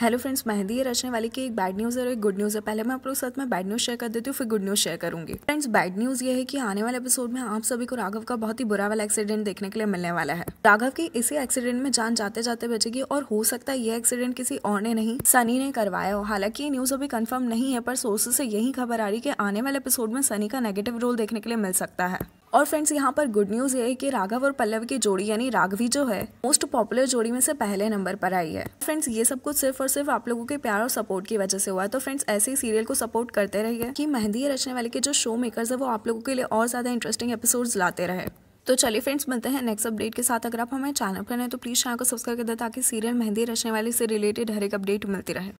hello friends mehndi रचने वाली की एक बैड न्यूज़ और एक गुड न्यूज़ है पहले मैं आप लोग साथ में बैड न्यूज़ शेयर कर देती हूँ फिर गुड न्यूज़ शेयर करूंगी फ्रेंड्स बैड न्यूज़ ये है कि आने वाले एपिसोड में आप सभी को राघव का बहुत ही बुरा वाला एक्सीडेंट देखने के लिए मिलने वाला है राघव की इसी एक्सीडेंट में जान जाते जाते बचेगी और हो सकता है ये एक्सीडेंट किसी और ने नहीं सनी ने करवाया हो हालांकि ये न्यूज़ अभी कन्फर्म नहीं है पर सोर्सेज से यही खबर आ रही कि आने वाले एपिसोड में सनी का नेगेटिव रोल देखने के लिए मिल सकता है और फ्रेंड्स यहाँ पर गुड न्यूज़ ये है कि राघव और पल्लव की जोड़ी यानी राघवी जो है मोस्ट पॉपुलर जोड़ी में से पहले नंबर पर आई है फ्रेंड्स ये सब कुछ सिर्फ और सिर्फ आप लोगों के प्यार और सपोर्ट की वजह से हुआ है तो फ्रेंड्स ऐसे ही सीरियल को सपोर्ट करते रहिए कि मेहंदी रचने वाले के जो शो मेकर्स है वो आप लोगों के लिए और ज़्यादा इंटरेस्टिंग एपिसोड्स लाते रहे तो चलिए फ्रेंड्स मिलते हैं नेक्स्ट अपडेट के साथ अगर आप हमारे चैनल पर हैं तो प्लीज़ चैनल को सब्सक्राइब कर दें ताकि सीरियल मेहंदी रचने वाले से रिलेटेड हर एक अपडेट मिलती रहे